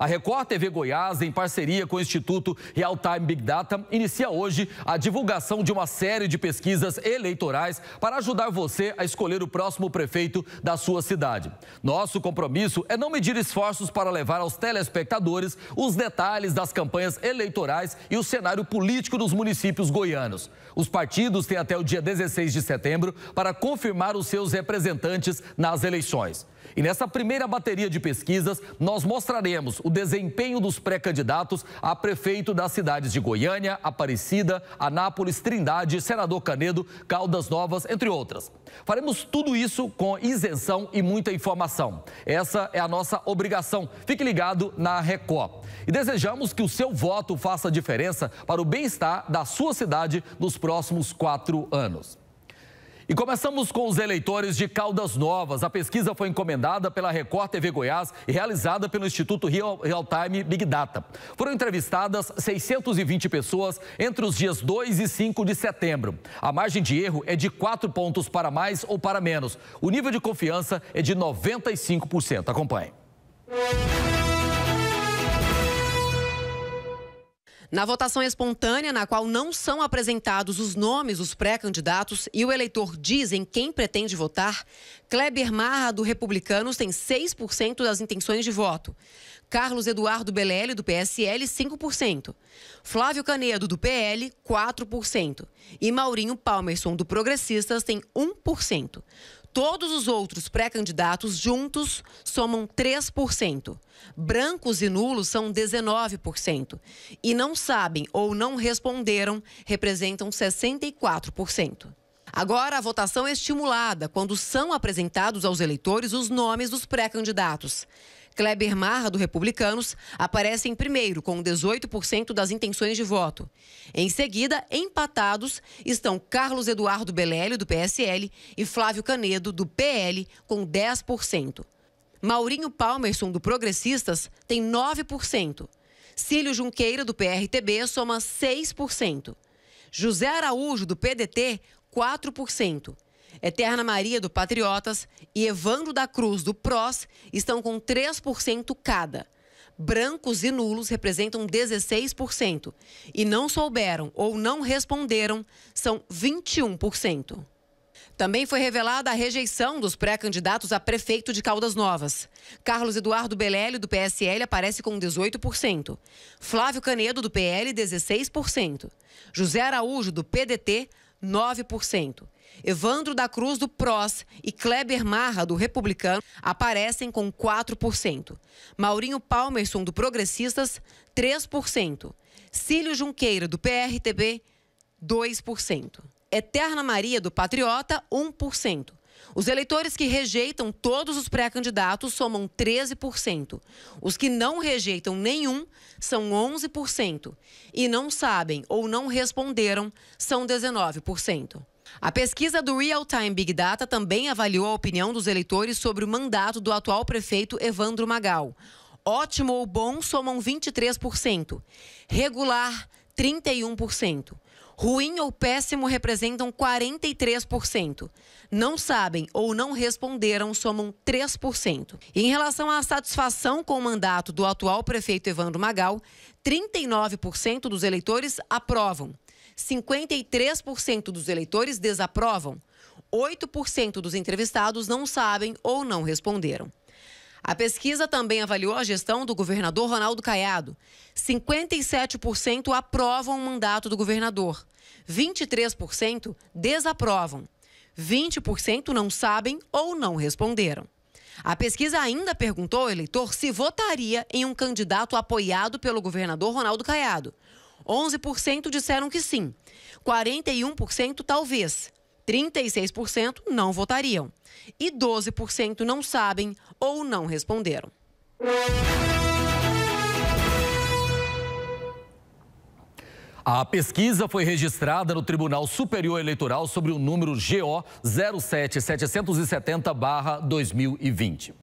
A Record TV Goiás, em parceria com o Instituto Real Time Big Data, inicia hoje a divulgação de uma série de pesquisas eleitorais para ajudar você a escolher o próximo prefeito da sua cidade. Nosso compromisso é não medir esforços para levar aos telespectadores os detalhes das campanhas eleitorais e o cenário político dos municípios goianos. Os partidos têm até o dia 16 de setembro para confirmar os seus representantes nas eleições. E nessa primeira bateria de pesquisas, nós mostraremos o o desempenho dos pré-candidatos a prefeito das cidades de Goiânia, Aparecida, Anápolis, Trindade, Senador Canedo, Caldas Novas, entre outras. Faremos tudo isso com isenção e muita informação. Essa é a nossa obrigação. Fique ligado na Record. E desejamos que o seu voto faça diferença para o bem-estar da sua cidade nos próximos quatro anos. E começamos com os eleitores de Caldas Novas. A pesquisa foi encomendada pela Record TV Goiás e realizada pelo Instituto Real, Real Time Big Data. Foram entrevistadas 620 pessoas entre os dias 2 e 5 de setembro. A margem de erro é de 4 pontos para mais ou para menos. O nível de confiança é de 95%. Acompanhe. Na votação espontânea, na qual não são apresentados os nomes dos pré-candidatos e o eleitor diz em quem pretende votar, Kleber Marra, do Republicanos, tem 6% das intenções de voto. Carlos Eduardo Belelli, do PSL, 5%. Flávio Canedo, do PL, 4%. E Maurinho Palmerson, do Progressistas, tem 1%. Todos os outros pré-candidatos juntos somam 3%. Brancos e nulos são 19%. E não sabem ou não responderam representam 64%. Agora, a votação é estimulada quando são apresentados aos eleitores os nomes dos pré-candidatos. Kleber Marra, do Republicanos, aparece em primeiro, com 18% das intenções de voto. Em seguida, empatados, estão Carlos Eduardo Belélio, do PSL, e Flávio Canedo, do PL, com 10%. Maurinho Palmerson, do Progressistas, tem 9%. Cílio Junqueira, do PRTB, soma 6%. José Araújo, do PDT, 4%. Eterna Maria, do Patriotas, e Evandro da Cruz, do PROS, estão com 3% cada. Brancos e nulos representam 16%. E não souberam ou não responderam são 21%. Também foi revelada a rejeição dos pré-candidatos a prefeito de Caldas Novas. Carlos Eduardo Belélio, do PSL, aparece com 18%. Flávio Canedo, do PL, 16%. José Araújo, do PDT, 9%. Evandro da Cruz, do PROS, e Kleber Marra, do Republicano, aparecem com 4%. Maurinho Palmerson, do Progressistas, 3%. Cílio Junqueira, do PRTB, 2%. Eterna Maria, do Patriota, 1%. Os eleitores que rejeitam todos os pré-candidatos somam 13%. Os que não rejeitam nenhum são 11%. E não sabem ou não responderam são 19%. A pesquisa do Real Time Big Data também avaliou a opinião dos eleitores sobre o mandato do atual prefeito Evandro Magal. Ótimo ou bom somam 23%, regular 31%. Ruim ou péssimo representam 43%. Não sabem ou não responderam somam 3%. Em relação à satisfação com o mandato do atual prefeito Evandro Magal, 39% dos eleitores aprovam. 53% dos eleitores desaprovam. 8% dos entrevistados não sabem ou não responderam. A pesquisa também avaliou a gestão do governador Ronaldo Caiado. 57% aprovam o mandato do governador, 23% desaprovam, 20% não sabem ou não responderam. A pesquisa ainda perguntou ao eleitor se votaria em um candidato apoiado pelo governador Ronaldo Caiado. 11% disseram que sim, 41% talvez, 36% não votariam e 12% não sabem ou não responderam. A pesquisa foi registrada no Tribunal Superior Eleitoral sobre o número GO 07770-2020.